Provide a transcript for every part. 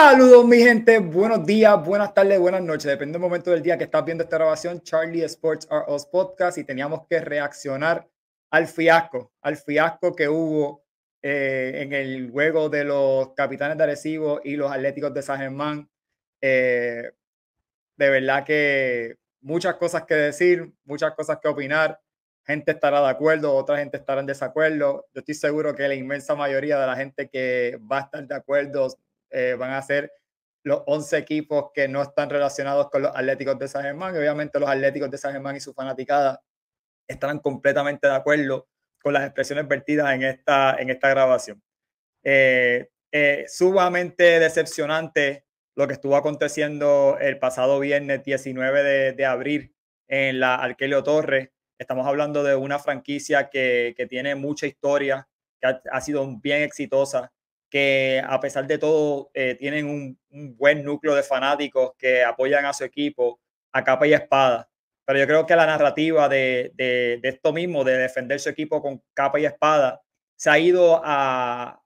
Saludos, mi gente. Buenos días, buenas tardes, buenas noches. Depende del momento del día que estás viendo esta grabación. Charlie Sports Are Us Podcast y teníamos que reaccionar al fiasco, al fiasco que hubo eh, en el juego de los capitanes de Arecibo y los atléticos de San Germán. Eh, de verdad que muchas cosas que decir, muchas cosas que opinar. Gente estará de acuerdo, otra gente estará en desacuerdo. Yo estoy seguro que la inmensa mayoría de la gente que va a estar de acuerdo eh, van a ser los 11 equipos que no están relacionados con los Atléticos de San Germán. Y obviamente los Atléticos de San Germán y su fanaticada estarán completamente de acuerdo con las expresiones vertidas en esta, en esta grabación. Eh, eh, sumamente decepcionante lo que estuvo aconteciendo el pasado viernes 19 de, de abril en la Arquelio Torres. Estamos hablando de una franquicia que, que tiene mucha historia, que ha sido bien exitosa que a pesar de todo eh, tienen un, buen núcleo de fanáticos que apoyan a su equipo a capa y espada. Pero yo creo que la narrativa de, esto mismo, de defender su equipo con capa y espada, se ha ido a,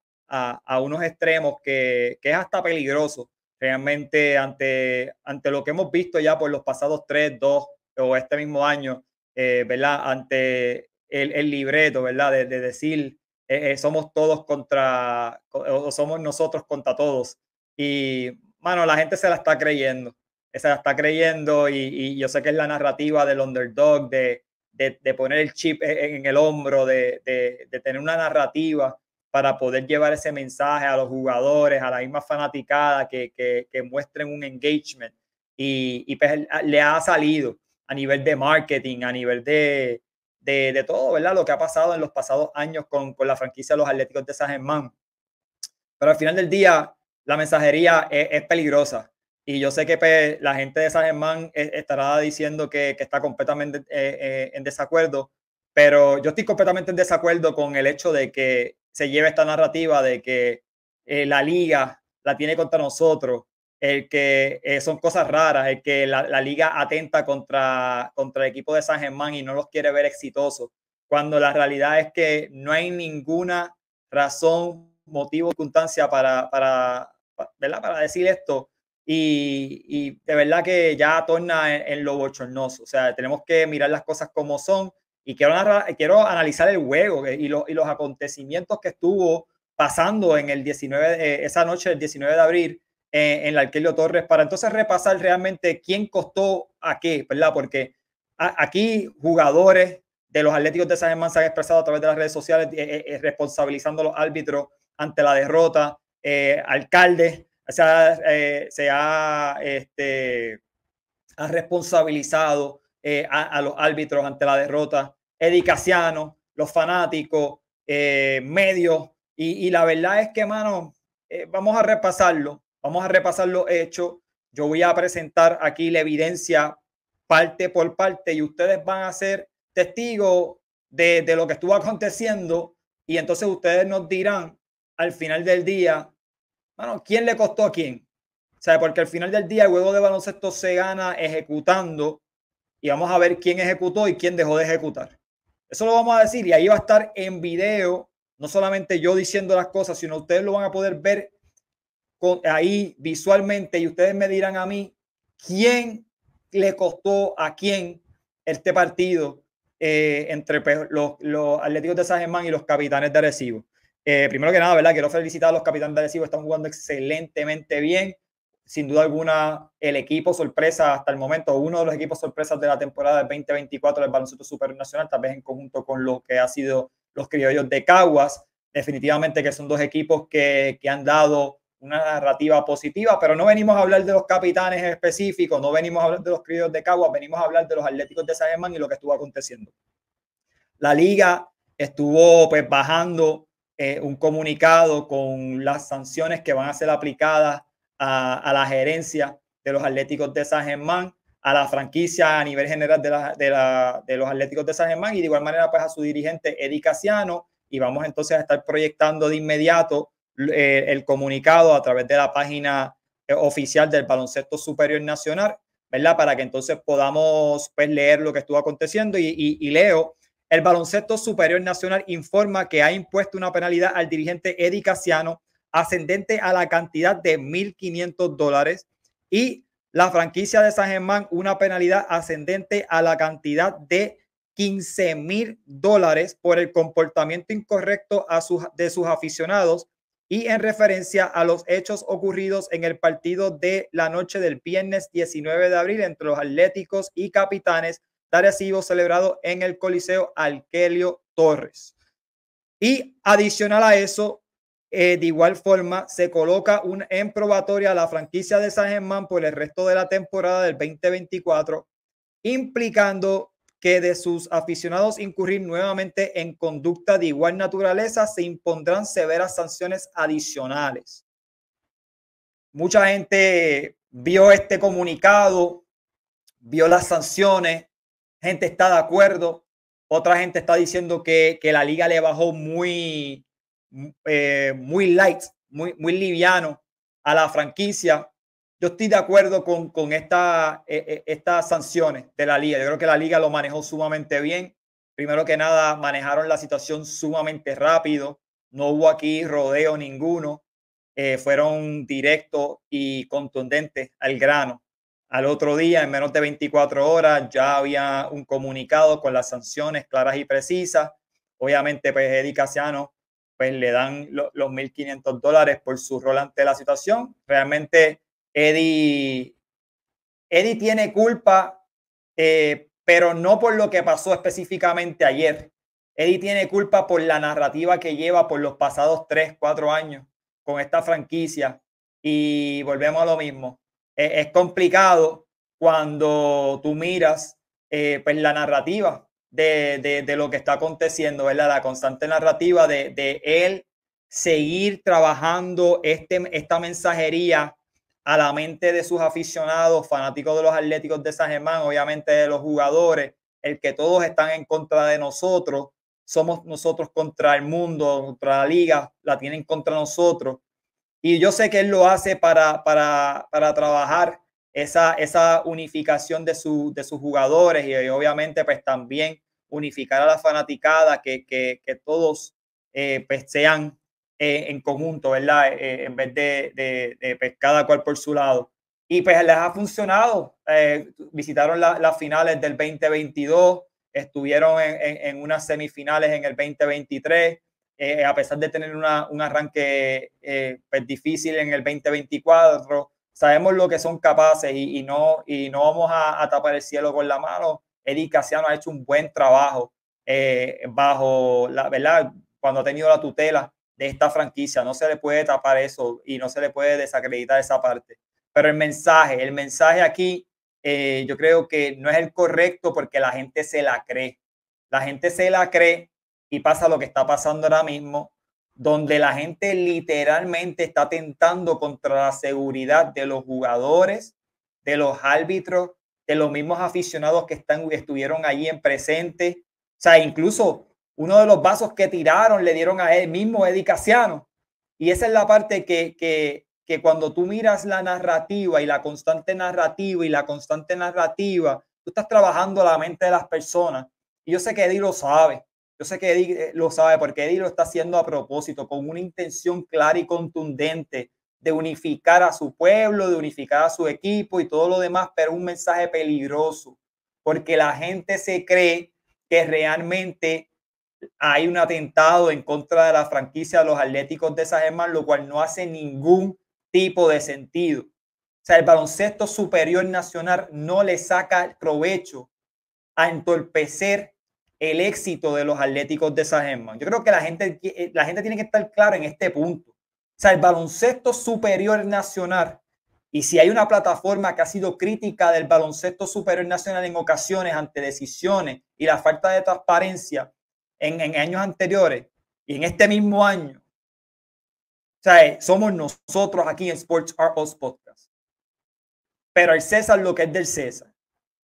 unos extremos que, que, es hasta peligroso realmente ante, ante lo que hemos visto ya por los pasados tres, dos o este mismo año, eh, ¿verdad? Ante el, libreto, ¿verdad? de decir eh, eh, somos todos contra, o somos nosotros contra todos. Y, mano, la gente se la está creyendo, se la está creyendo y, yo sé que es la narrativa del underdog, de, de, de poner el chip e, e, en el hombro, de, de, tener una narrativa para poder llevar ese mensaje a los jugadores, a la misma fanaticada, que, que, muestren un engagement. Y, y pues, le ha salido a nivel de marketing, a nivel de, de, todo, ¿verdad? Lo que ha pasado en los pasados años con, la franquicia de los Atléticos de San Germán. Pero al final del día, la mensajería es, peligrosa. Y yo sé que pues, la gente de San Germán eh, estará diciendo que, está completamente eh, eh, en desacuerdo, pero yo estoy completamente en desacuerdo con el hecho de que se lleve esta narrativa de que la liga la tiene contra nosotros el que eh, son cosas raras, el que la, liga atenta contra, contra el equipo de San Germán y no los quiere ver exitosos, cuando la realidad es que no hay ninguna razón, motivo, circunstancia para, para, para decir esto. Y, y, de verdad que ya torna en, lo bochornoso. O sea, tenemos que mirar las cosas como son. Y quiero, analizar el juego eh, y, los acontecimientos que estuvo pasando en el 19, eh, esa noche del 19 de abril eh, en, el la Torres, para entonces repasar realmente quién costó a qué, ¿verdad? Porque aquí jugadores de los Atléticos de San Germán se han expresado a través de las redes sociales eh, eh, responsabilizando a los árbitros ante la derrota, eh, alcaldes, se ha, este, responsabilizado a, los árbitros ante la derrota, edicacianos, los fanáticos, medios, y, la verdad es que, mano, vamos a repasarlo, Vamos a repasar los hechos. Yo voy a presentar aquí la evidencia parte por parte y ustedes van a ser testigos de, lo que estuvo aconteciendo y entonces ustedes nos dirán al final del día, bueno, ¿quién le costó a quién? O sea, porque al final del día el juego de baloncesto se gana ejecutando y vamos a ver quién ejecutó y quién dejó de ejecutar. Eso lo vamos a decir y ahí va a estar en video, no solamente yo diciendo las cosas, sino ustedes lo van a poder ver ahí visualmente y ustedes me dirán a mí quién le costó a quién este partido eh, entre pues, los, los, Atléticos de San Germán y los Capitanes de Arecibo. Eh, primero que nada, ¿verdad? Quiero felicitar a los Capitanes de Arecibo, están jugando excelentemente bien. Sin duda alguna, el equipo sorpresa hasta el momento, uno de los equipos sorpresas de la temporada del 2024 del baloncesto supernacional, tal vez en conjunto con lo que ha sido los criollos de Caguas, definitivamente que son dos equipos que, que han dado una narrativa positiva, pero no venimos a hablar de los capitanes específicos, no venimos a hablar de los críos de Caguas, venimos a hablar de los atléticos de San Germán y lo que estuvo aconteciendo. La liga estuvo pues bajando eh, un comunicado con las sanciones que van a ser aplicadas a, a la gerencia de los Atléticos de San Germán, a la franquicia a nivel general de, la, de, la, de, los Atléticos de San Germán y de igual manera pues a su dirigente Eddie Casiano y vamos entonces a estar proyectando de inmediato eh, el comunicado a través de la página eh, oficial del Baloncesto Superior Nacional, ¿verdad? Para que entonces podamos pues, leer lo que estuvo aconteciendo y, leo. El Baloncesto Superior Nacional informa que ha impuesto una penalidad al dirigente Eddie Casiano ascendente a la cantidad de 1.500 dólares y la franquicia de San Germán una penalidad ascendente a la cantidad de 15.000 dólares por el comportamiento incorrecto a sus, de sus aficionados y en referencia a los hechos ocurridos en el partido de la noche del viernes 19 de abril entre los Atléticos y Capitanes de Arecibo celebrado en el Coliseo Alquelio Torres. Y adicional a eso, eh, de igual forma, se coloca un, en probatoria a la franquicia de San Germán por el resto de la temporada del 2024, implicando que de sus aficionados incurrir nuevamente en conducta de igual naturaleza, se impondrán severas sanciones adicionales. Mucha gente vio este comunicado, vio las sanciones, gente está de acuerdo, otra gente está diciendo que, la liga le bajó muy, eh, muy light, muy, muy liviano a la franquicia yo estoy de acuerdo con, con esta, eh, eh, estas sanciones de la liga. Yo creo que la liga lo manejó sumamente bien. Primero que nada, manejaron la situación sumamente rápido. No hubo aquí rodeo ninguno. Eh, fueron directos y contundentes al grano. Al otro día, en menos de 24 horas, ya había un comunicado con las sanciones claras y precisas. Obviamente, pues Eddie Casiano pues, le dan los 1.500 dólares por su rol ante la situación. Realmente Eddie, tiene culpa, eh, pero no por lo que pasó específicamente ayer. Eddie tiene culpa por la narrativa que lleva por los pasados tres, cuatro años con esta franquicia. Y volvemos a lo mismo. E, es complicado cuando tú miras eh, pues la narrativa de, lo que está aconteciendo, ¿verdad? La constante narrativa de, él seguir trabajando este, esta mensajería a la mente de sus aficionados, fanáticos de los Atléticos de San Germán, obviamente de los jugadores, el que todos están en contra de nosotros, somos nosotros contra el mundo, contra la liga, la tienen contra nosotros. Y yo sé que él lo hace para, para, para trabajar esa, esa unificación de, su, de sus jugadores y, obviamente pues también unificar a la fanaticada, que, que, todos eh, pues, sean eh, en conjunto, ¿verdad? Eh, eh, en vez de, de, pues, cada cual por su lado. Y pues les ha funcionado. visitaron las finales del 2022, estuvieron en, unas semifinales en el 2023, a pesar de tener un arranque pues, difícil en el 2024 sabemos lo que son capaces y, no, y no vamos a, tapar el cielo con la mano. Eric Casiano ha hecho un buen trabajo bajo la verdad cuando ha tenido la tutela de esta franquicia. No se le puede tapar eso y no se le puede desacreditar esa parte. Pero el mensaje, el mensaje aquí, eh, yo creo que no es el correcto porque la gente se la cree. La gente se la cree y pasa lo que está pasando ahora mismo, donde la gente literalmente está tentando contra la seguridad de los jugadores, de los árbitros, de los mismos aficionados que están, estuvieron allí en presente. O sea, incluso uno de los vasos que tiraron le dieron a él mismo, Eddie Y esa es la parte que, que, que cuando tú miras la narrativa y la constante narrativa y la constante narrativa, tú estás trabajando la mente de las personas. Y yo sé que Eddie lo sabe. Yo sé que Eddie eh, lo sabe porque Eddie lo está haciendo a propósito, con una intención clara y contundente de unificar a su pueblo, de unificar a su equipo y todo lo demás, pero un mensaje peligroso, porque la gente se cree que realmente hay un atentado en contra de la franquicia de los Atléticos de San lo cual no hace ningún tipo de sentido. O sea, el baloncesto superior nacional no le saca provecho a entorpecer el éxito de los Atléticos de San Yo creo que la gente, eh, la gente tiene que estar clara en este punto. O sea, el baloncesto superior nacional, y si hay una plataforma que ha sido crítica del baloncesto superior nacional en ocasiones ante decisiones y la falta de transparencia, en, en años anteriores y en este mismo año. O sea, somos nosotros aquí en Sports Are Us Podcast. Pero el César lo que es del César. O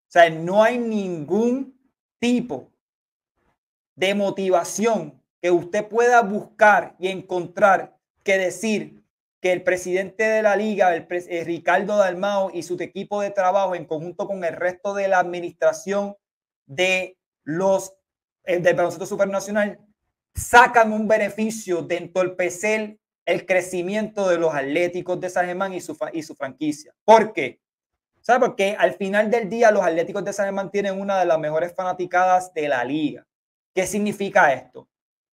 sea, no hay ningún tipo de motivación que usted pueda buscar y encontrar que decir que el presidente de la liga, el, el eh, Ricardo Dalmao y su equipo de trabajo en conjunto con el resto de la administración de los del baloncesto supernacional sacan un beneficio de entorpecer el crecimiento de los atléticos de San Germán y su, y su franquicia. ¿Por qué? ¿Sabe? Porque al final del día los atléticos de San Germán tienen una de las mejores fanaticadas de la liga. ¿Qué significa esto?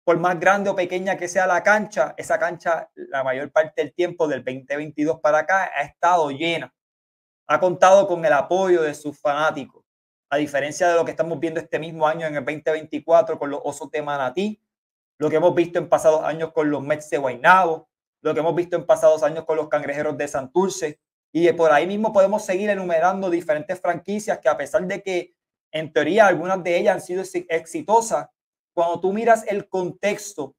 Por más grande o pequeña que sea la cancha, esa cancha la mayor parte del tiempo del 2022 para acá ha estado llena. Ha contado con el apoyo de sus fanáticos a diferencia de lo que estamos viendo este mismo año en el 2024 con los Osos de Manatí, lo que hemos visto en pasados años con los Mets de Guaynabo, lo que hemos visto en pasados años con los Cangrejeros de Santurce, y por ahí mismo podemos seguir enumerando diferentes franquicias que a pesar de que en teoría algunas de ellas han sido exitosas, cuando tú miras el contexto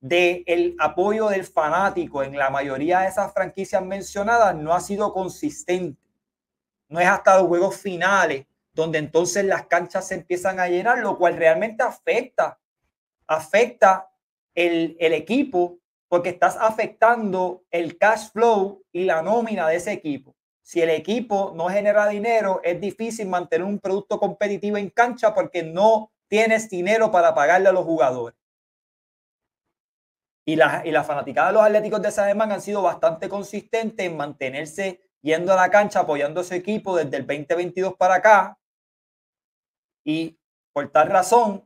del el apoyo del fanático en la mayoría de esas franquicias mencionadas, no ha sido consistente. No es hasta los juegos finales donde entonces las canchas se empiezan a llenar, lo cual realmente afecta, afecta el, equipo, porque estás afectando el cash flow y la nómina de ese equipo. Si el equipo no genera dinero, es difícil mantener un producto competitivo en cancha porque no tienes dinero para pagarle a los jugadores. Y y la fanaticada de los Atléticos de San han sido bastante consistentes en mantenerse yendo a la cancha, apoyando a su equipo desde el 2022 para acá, y por tal razón,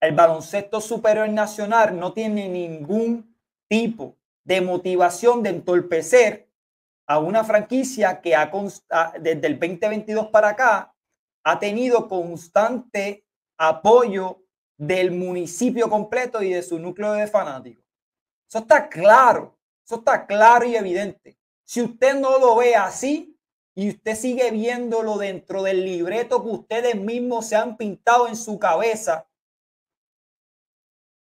el baloncesto superior nacional no tiene ningún tipo de motivación de entorpecer a una franquicia que ha desde el 2022 para acá ha tenido constante apoyo del municipio completo y de su núcleo de fanáticos. Eso está claro, eso está claro y evidente. Si usted no lo ve así, y usted sigue viéndolo dentro del libreto que ustedes mismos se han pintado en su cabeza,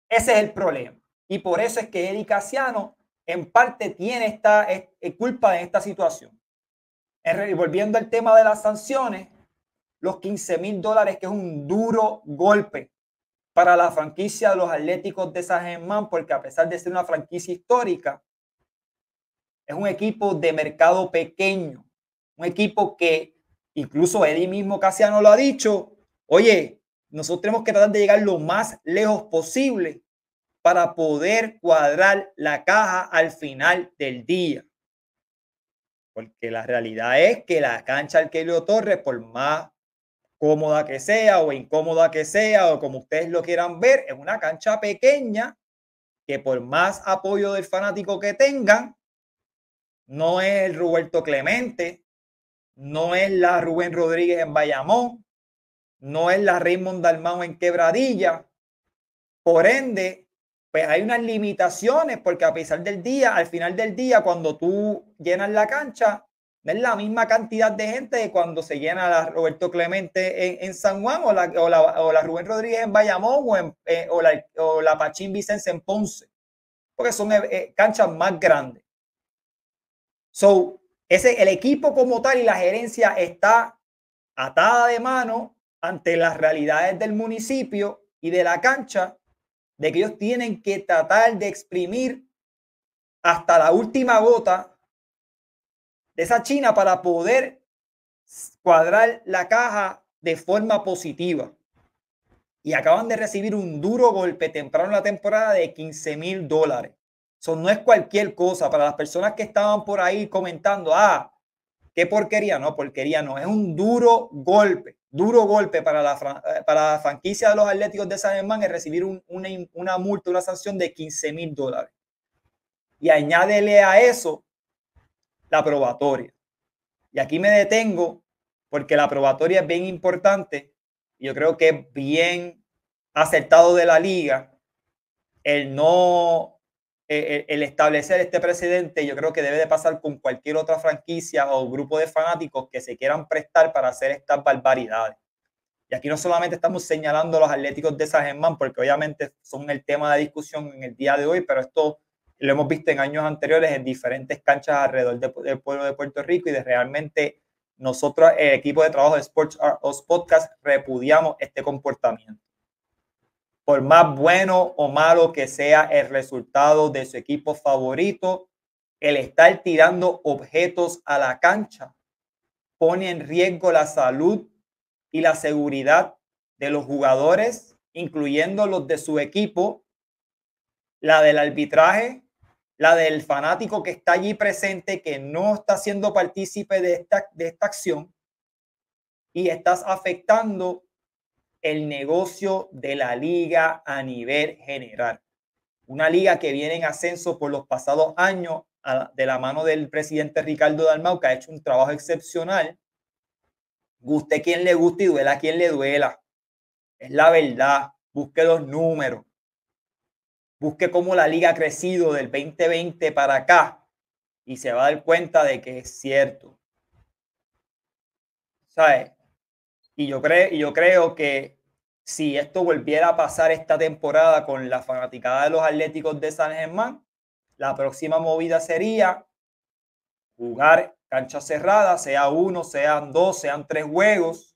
ese es el problema. Y por eso es que Eddie Casiano en parte tiene esta culpa de esta situación. Y volviendo al tema de las sanciones, los 15 mil dólares, que es un duro golpe para la franquicia de los Atléticos de San Germán, porque a pesar de ser una franquicia histórica, es un equipo de mercado pequeño un equipo que incluso Eddie mismo no lo ha dicho, oye, nosotros tenemos que tratar de llegar lo más lejos posible para poder cuadrar la caja al final del día. Porque la realidad es que la cancha le Torres, por más cómoda que sea o incómoda que sea o como ustedes lo quieran ver, es una cancha pequeña que por más apoyo del fanático que tengan, no es el Roberto Clemente, no es la Rubén Rodríguez en Bayamón, no es la Raymond Dalmau en Quebradilla. Por ende, pues hay unas limitaciones porque a pesar del día, al final del día, cuando tú llenas la cancha, no es la misma cantidad de gente que cuando se llena la Roberto Clemente en, San Juan o la, Rubén Rodríguez en Bayamón o, en, eh, la, o, Pachín Vicente en Ponce, porque son eh, eh, canchas más grandes. So, el equipo como tal y la gerencia está atada de mano ante las realidades del municipio y de la cancha, de que ellos tienen que tratar de exprimir hasta la última gota de esa China para poder cuadrar la caja de forma positiva. Y acaban de recibir un duro golpe temprano en la temporada de 15 mil dólares. So, no es cualquier cosa. Para las personas que estaban por ahí comentando, ah, qué porquería, no, porquería no. Es un duro golpe, duro golpe para la, eh, para franquicia de los Atléticos de San Germán es recibir una, multa, una sanción de 15 mil dólares. Y añádele a eso la probatoria. Y aquí me detengo porque la probatoria es bien importante. Yo creo que es bien acertado de la liga el no eh, eh, el, establecer este precedente, yo creo que debe de pasar con cualquier otra franquicia o grupo de fanáticos que se quieran prestar para hacer estas barbaridades. Y aquí no solamente estamos señalando los atléticos de San Germán, porque obviamente son el tema de discusión en el día de hoy, pero esto lo hemos visto en años anteriores en diferentes canchas alrededor del pueblo de Puerto Rico y de realmente nosotros, el equipo de trabajo de Sports Podcast, repudiamos este comportamiento. Por más bueno o malo que sea el resultado de su equipo favorito, el estar tirando objetos a la cancha pone en riesgo la salud y la seguridad de los jugadores, incluyendo los de su equipo, la del arbitraje, la del fanático que está allí presente, que no está siendo partícipe de esta, de esta acción, y estás afectando el negocio de la liga a nivel general. Una liga que viene en ascenso por los pasados años de la mano del presidente Ricardo Dalmau, que ha hecho un trabajo excepcional. Guste quien le guste y duela quien le duela. Es la verdad. Busque los números. Busque cómo la liga ha crecido del 2020 para acá y se va a dar cuenta de que es cierto. ¿Sabes? Y yo, creo, yo creo que si esto volviera a pasar esta temporada con la fanaticada de los Atléticos de San Germán, la próxima movida sería jugar cancha cerrada, sea uno, sean dos, sean tres juegos.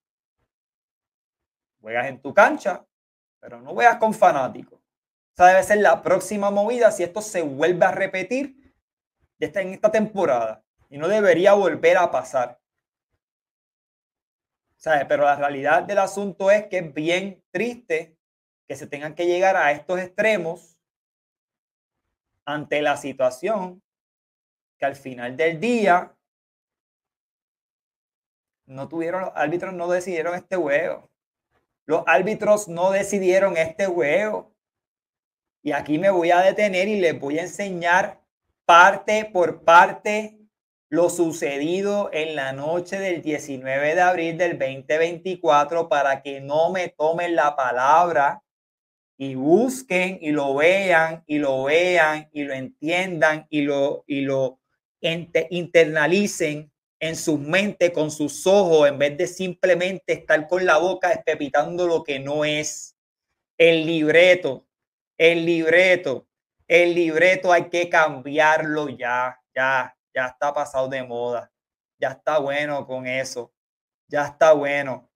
Juegas en tu cancha, pero no juegas con fanáticos. O Esa debe ser la próxima movida si esto se vuelve a repetir en esta temporada. Y no debería volver a pasar. Pero la realidad del asunto es que es bien triste que se tengan que llegar a estos extremos ante la situación que al final del día no tuvieron, los árbitros no decidieron este juego. Los árbitros no decidieron este juego. Y aquí me voy a detener y les voy a enseñar parte por parte lo sucedido en la noche del 19 de abril del 2024 para que no me tomen la palabra y busquen y lo vean y lo vean y lo entiendan y lo, y lo internalicen en su mente con sus ojos en vez de simplemente estar con la boca espepitando lo que no es. El libreto, el libreto, el libreto hay que cambiarlo ya, ya, ya está pasado de moda, ya está bueno con eso, ya está bueno.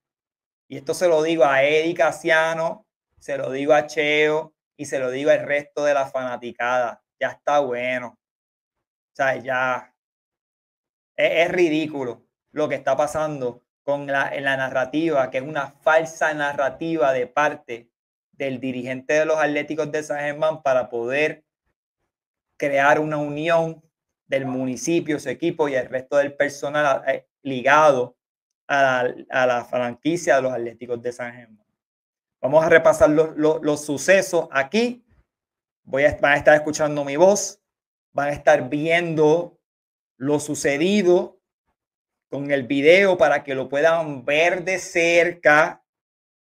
Y esto se lo digo a Eric Casiano. se lo digo a Cheo y se lo digo al resto de la fanaticada, ya está bueno. O sea, ya es, ridículo lo que está pasando con la, en la narrativa, que es una falsa narrativa de parte del dirigente de los Atléticos de San Germán para poder crear una unión del municipio, su equipo y el resto del personal eh, ligado a la, franquicia de los Atléticos de San Germán. Vamos a repasar los, sucesos aquí. Voy a, van a estar escuchando mi voz, van a estar viendo lo sucedido con el video para que lo puedan ver de cerca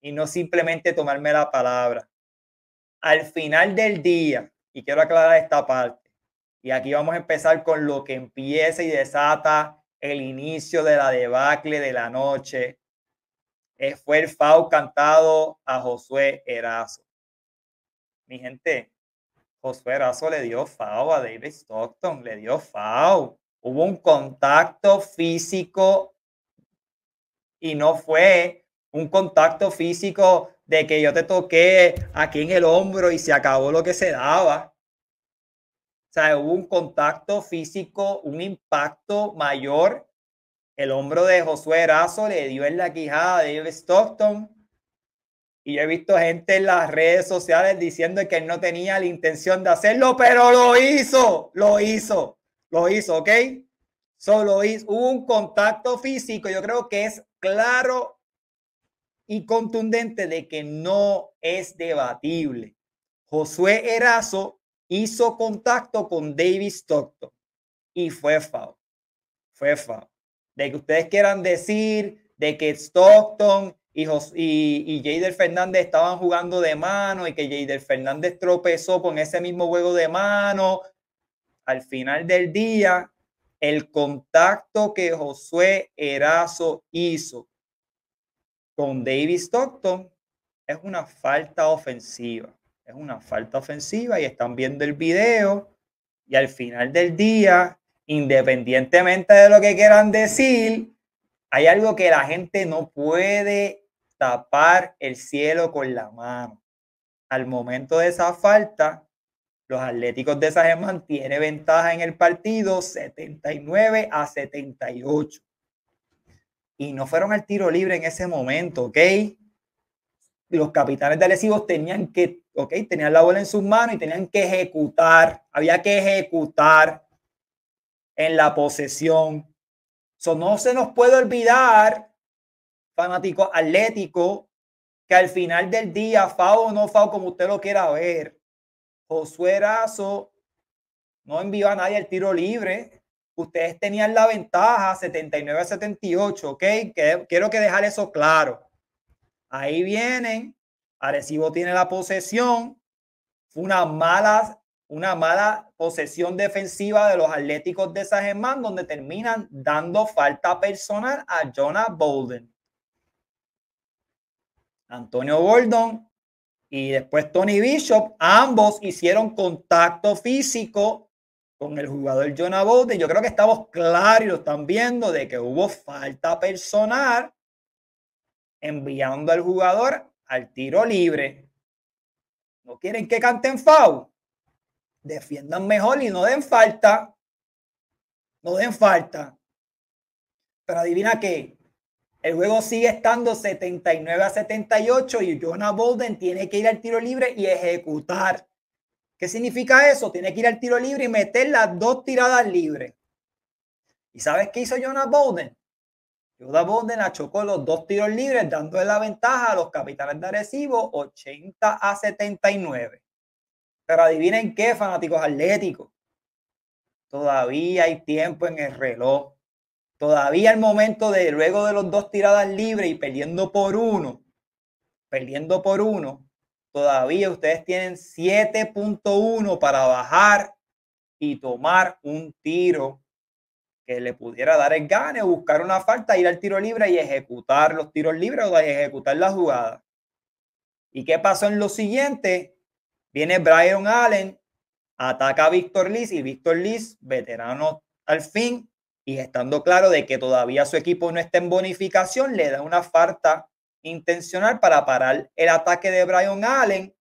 y no simplemente tomarme la palabra. Al final del día, y quiero aclarar esta parte, y aquí vamos a empezar con lo que empieza y desata el inicio de la debacle de la noche. Eh, fue el fao cantado a Josué Erazo. Mi gente, Josué Erazo le dio fao a David Stockton, le dio fao. Hubo un contacto físico y no fue un contacto físico de que yo te toqué aquí en el hombro y se acabó lo que se daba sea, hubo un contacto físico, un impacto mayor. El hombro de Josué Erazo le dio en la quijada de David Stockton. Y yo he visto gente en las redes sociales diciendo que él no tenía la intención de hacerlo, pero lo hizo, lo hizo, lo hizo, ¿ok? Solo hizo, hubo un contacto físico. Yo creo que es claro y contundente de que no es debatible. Josué Erazo hizo contacto con David Stockton y fue foul. Fue foul. De que ustedes quieran decir de que Stockton y, y, Jader Fernández estaban jugando de mano y que Jader Fernández tropezó con ese mismo juego de mano. Al final del día, el contacto que Josué Erazo hizo con David Stockton es una falta ofensiva es una falta ofensiva y están viendo el video y al final del día, independientemente de lo que quieran decir, hay algo que la gente no puede tapar el cielo con la mano. Al momento de esa falta, los Atléticos de esa Germán tiene ventaja en el partido 79 a 78. Y no fueron al tiro libre en ese momento, ¿ok? los capitanes de lesivos tenían que, ok, tenían la bola en sus manos y tenían que ejecutar, había que ejecutar en la posesión. So, no se nos puede olvidar, fanático atlético, que al final del día, FAO o no FAO, como usted lo quiera ver, Josué no envió a nadie el tiro libre. Ustedes tenían la ventaja 79 a 78, ¿ok? quiero que dejar eso claro. Ahí vienen, Arecibo tiene la posesión, fue una mala, una mala posesión defensiva de los Atléticos de San Germán, donde terminan dando falta personal a Jonah Bolden. Antonio Gordon y después Tony Bishop, ambos hicieron contacto físico con el jugador Jonah Bolden. Yo creo que estamos claros y lo están viendo de que hubo falta personal enviando al jugador al tiro libre. ¿No quieren que canten foul? Defiendan mejor y no den falta. No den falta. Pero adivina qué. El juego sigue estando 79 a 78 y Jonah Bolden tiene que ir al tiro libre y ejecutar. ¿Qué significa eso? Tiene que ir al tiro libre y meter las dos tiradas libres. ¿Y sabes qué hizo Jonah Bolden? Yuda Bowden chocó los dos tiros libres, dándole la ventaja a los capitales de Arecibo 80 a 79. Pero adivinen qué, fanáticos atléticos. Todavía hay tiempo en el reloj. Todavía el momento de luego de los dos tiradas libres y perdiendo por uno, perdiendo por uno, todavía ustedes tienen 7.1 para bajar y tomar un tiro que le pudiera dar el gane, buscar una falta, ir al tiro libre y ejecutar los tiros libres o ejecutar la jugada. ¿Y qué pasó en lo siguiente? Viene Brian Allen, ataca a Víctor Liz y Víctor Liz, veterano al fin, y estando claro de que todavía su equipo no está en bonificación, le da una falta intencional para parar el ataque de Brian Allen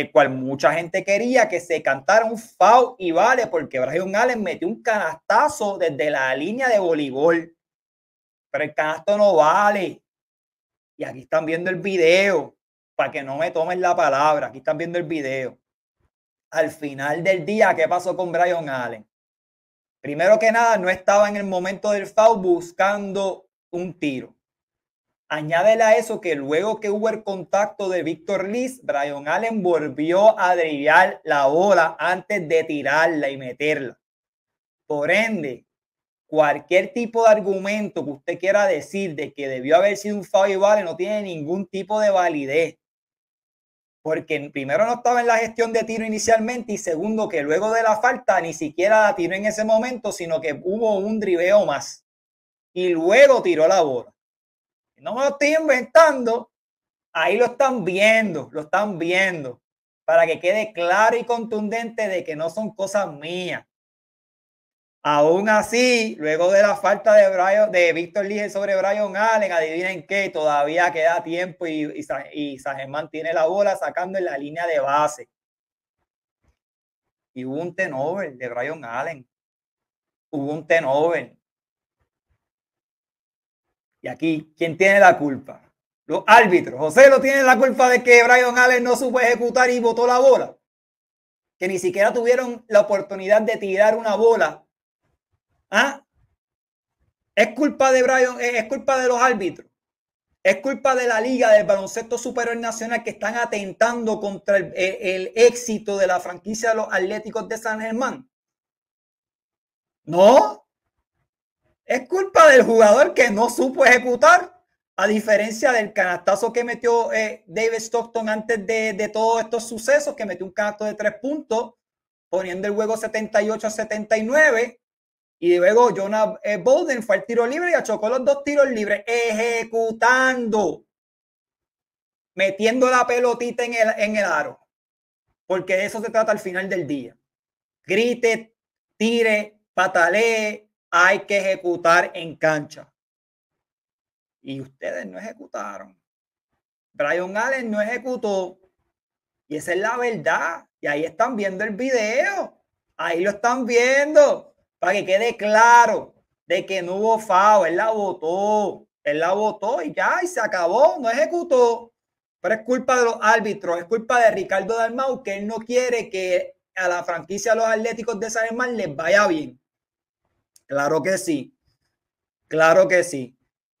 el cual mucha gente quería que se cantara un foul y vale, porque Brian Allen metió un canastazo desde la línea de voleibol. Pero el canasto no vale. Y aquí están viendo el video, para que no me tomen la palabra, aquí están viendo el video. Al final del día, ¿qué pasó con Brian Allen? Primero que nada, no estaba en el momento del foul buscando un tiro. Añádele a eso que luego que hubo el contacto de Víctor Liz, Brian Allen volvió a driviar la bola antes de tirarla y meterla. Por ende, cualquier tipo de argumento que usted quiera decir de que debió haber sido un foul y vale no tiene ningún tipo de validez. Porque primero no estaba en la gestión de tiro inicialmente y segundo que luego de la falta ni siquiera la tiró en ese momento, sino que hubo un driveo más. Y luego tiró la bola. No me lo estoy inventando. Ahí lo están viendo, lo están viendo, para que quede claro y contundente de que no son cosas mías. Aún así, luego de la falta de, Brian, de Víctor Lige sobre Brian Allen, adivinen qué, todavía queda tiempo y, y, y tiene la bola sacando en la línea de base. Y hubo un tenover de Brian Allen. Hubo un tenover y aquí, ¿quién tiene la culpa? Los árbitros. José lo tiene la culpa de que Brian Allen no supo ejecutar y votó la bola. Que ni siquiera tuvieron la oportunidad de tirar una bola. ¿Ah? Es culpa de Brian, eh, es culpa de los árbitros. Es culpa de la Liga del Baloncesto Superior Nacional que están atentando contra el, el éxito de la franquicia de los Atléticos de San Germán. No, es culpa del jugador que no supo ejecutar, a diferencia del canastazo que metió eh, David Stockton antes de, todos estos sucesos, que metió un canasto de tres puntos, poniendo el juego 78 a 79. Y luego Jonah eh, Bolden fue al tiro libre y achocó los dos tiros libres, ejecutando, metiendo la pelotita en el, en el aro. Porque de eso se trata al final del día. Grite, tire, patalee, hay que ejecutar en cancha. Y ustedes no ejecutaron. Brian Allen no ejecutó. Y esa es la verdad. Y ahí están viendo el video. Ahí lo están viendo. Para que quede claro de que no hubo FAO. Él la votó. Él la votó y ya, y se acabó. No ejecutó. Pero es culpa de los árbitros. Es culpa de Ricardo Dalmau que él no quiere que a la franquicia de los Atléticos de San Germán les vaya bien. Claro que sí. Claro que sí.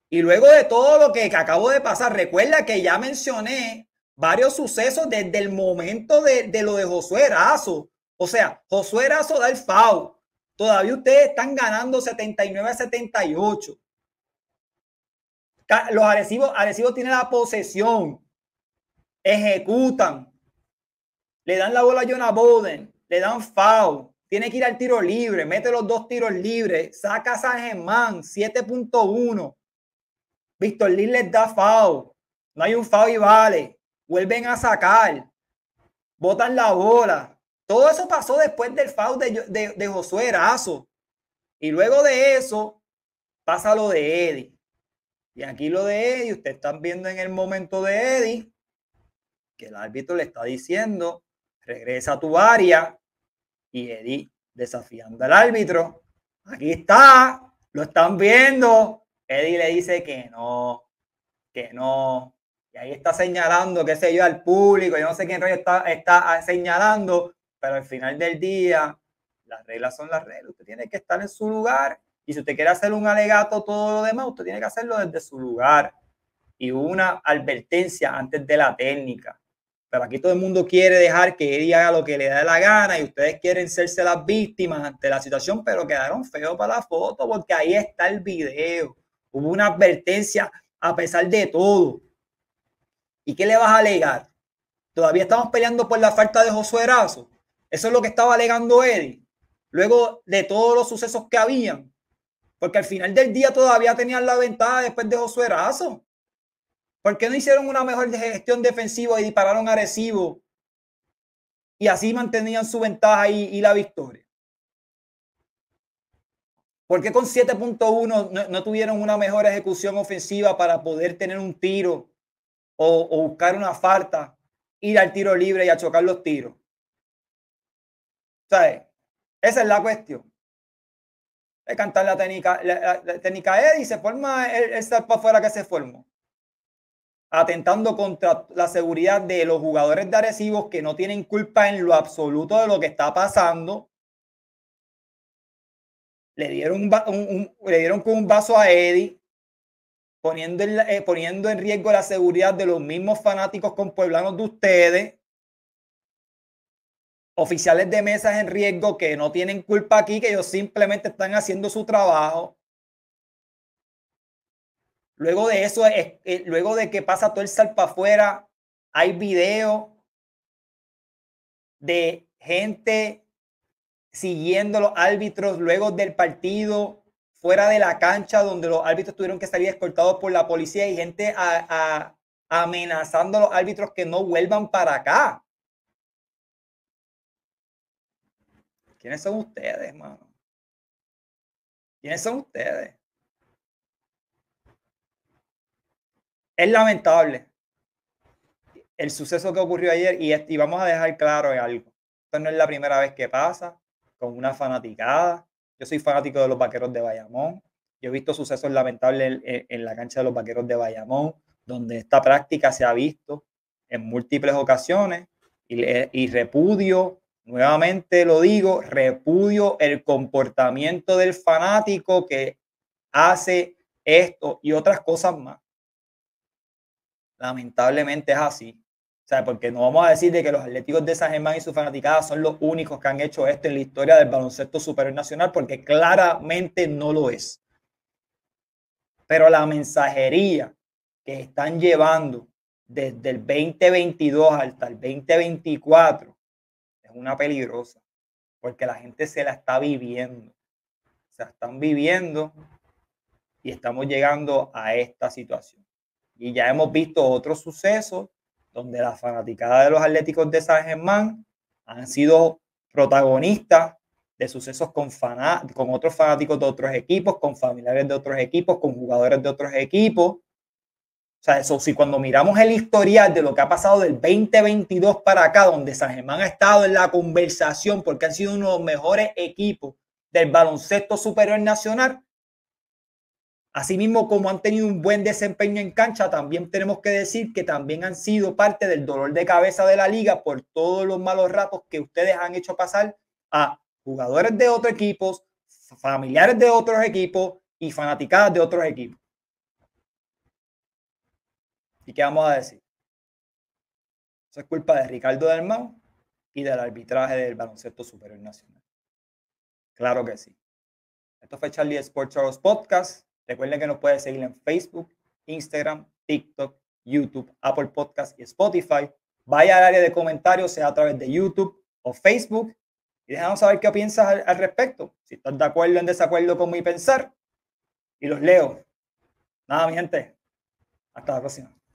Y luego de todo lo que, acabo de pasar, recuerda que ya mencioné varios sucesos desde el momento de, lo de Josué Erazo. O sea, Josué Erazo da el FAO. Todavía ustedes están ganando 79 a 78. Los agresivos, tienen la posesión. Ejecutan. Le dan la bola a Jonah Bowden. Le dan foul tiene que ir al tiro libre, mete los dos tiros libres, saca a San Germán, 7.1. Víctor Lee les da foul, no hay un foul y vale, vuelven a sacar, botan la bola. Todo eso pasó después del foul de, Josué Erazo. Y luego de eso, pasa lo de Eddie. Y aquí lo de Eddie, ustedes están viendo en el momento de Eddie, que el árbitro le está diciendo, regresa a tu área, y Eddie desafiando al árbitro. Aquí está, lo están viendo. Eddie le dice que no, que no. Y ahí está señalando, qué sé yo, al público. Yo no sé quién está, está señalando, pero al final del día, las reglas son las reglas. Usted tiene que estar en su lugar. Y si usted quiere hacer un alegato, todo lo demás, usted tiene que hacerlo desde su lugar. Y una advertencia antes de la técnica. Pero aquí todo el mundo quiere dejar que Eddie haga lo que le dé la gana y ustedes quieren serse las víctimas ante la situación, pero quedaron feos para la foto porque ahí está el video. Hubo una advertencia a pesar de todo. ¿Y qué le vas a alegar? Todavía estamos peleando por la falta de Josué Erazo. Eso es lo que estaba alegando Eddie. Luego de todos los sucesos que habían. Porque al final del día todavía tenían la ventaja después de Josué Razo. ¿Por qué no hicieron una mejor gestión defensiva y dispararon agresivo? Y así mantenían su ventaja y, la victoria. ¿Por qué con 7.1 no, tuvieron una mejor ejecución ofensiva para poder tener un tiro o, buscar una falta, ir al tiro libre y a chocar los tiros? ¿Sabes? Esa es la cuestión. Es cantar la técnica, la, técnica E y se forma el, para afuera que se formó atentando contra la seguridad de los jugadores de Arecibo que no tienen culpa en lo absoluto de lo que está pasando. Le dieron, le dieron con un vaso a Eddie, poniendo en, eh, poniendo en riesgo la seguridad de los mismos fanáticos con pueblanos de ustedes. Oficiales de mesas en riesgo que no tienen culpa aquí, que ellos simplemente están haciendo su trabajo. Luego de eso, eh, luego de que pasa todo el sal afuera, hay video de gente siguiendo los árbitros luego del partido, fuera de la cancha, donde los árbitros tuvieron que salir escoltados por la policía y gente amenazando a los árbitros que no vuelvan para acá. ¿Quiénes son ustedes, mano? ¿Quiénes son ustedes? es lamentable el suceso que ocurrió ayer y, vamos a dejar claro algo. Esto no es la primera vez que pasa con una fanaticada. Yo soy fanático de los vaqueros de Bayamón. Yo he visto sucesos lamentables en, la cancha de los vaqueros de Bayamón, donde esta práctica se ha visto en múltiples ocasiones y, y repudio nuevamente lo digo, repudio el comportamiento del fanático que hace esto y otras cosas más. Lamentablemente es así. O sea, porque no vamos a decir de que los Atléticos de San Germán y su fanaticada son los únicos que han hecho esto en la historia del baloncesto superior nacional, porque claramente no lo es. Pero la mensajería que están llevando desde el 2022 hasta el 2024 es una peligrosa, porque la gente se la está viviendo. Se la están viviendo y estamos llegando a esta situación. Y ya hemos visto otros sucesos donde la fanaticada de los Atléticos de San Germán han sido protagonistas de sucesos con, con otros fanáticos de otros equipos, con familiares de otros equipos, con jugadores de otros equipos. O sea, eso si cuando miramos el historial de lo que ha pasado del 2022 para acá, donde San Germán ha estado en la conversación porque han sido uno de los mejores equipos del baloncesto superior nacional, Asimismo, como han tenido un buen desempeño en cancha, también tenemos que decir que también han sido parte del dolor de cabeza de la liga por todos los malos ratos que ustedes han hecho pasar a jugadores de otros equipos, familiares de otros equipos y fanaticadas de otros equipos. ¿Y qué vamos a decir? Eso es culpa de Ricardo Dalmau y del arbitraje del baloncesto superior nacional. Claro que sí. Esto fue Charlie Sports Podcast. Recuerden que nos pueden seguir en Facebook, Instagram, TikTok, YouTube, Apple Podcast y Spotify. Vaya al área de comentarios, sea a través de YouTube o Facebook, y déjanos saber qué piensas al, respecto. Si estás de acuerdo o en desacuerdo con mi pensar, y los leo. Nada, mi gente. Hasta la próxima.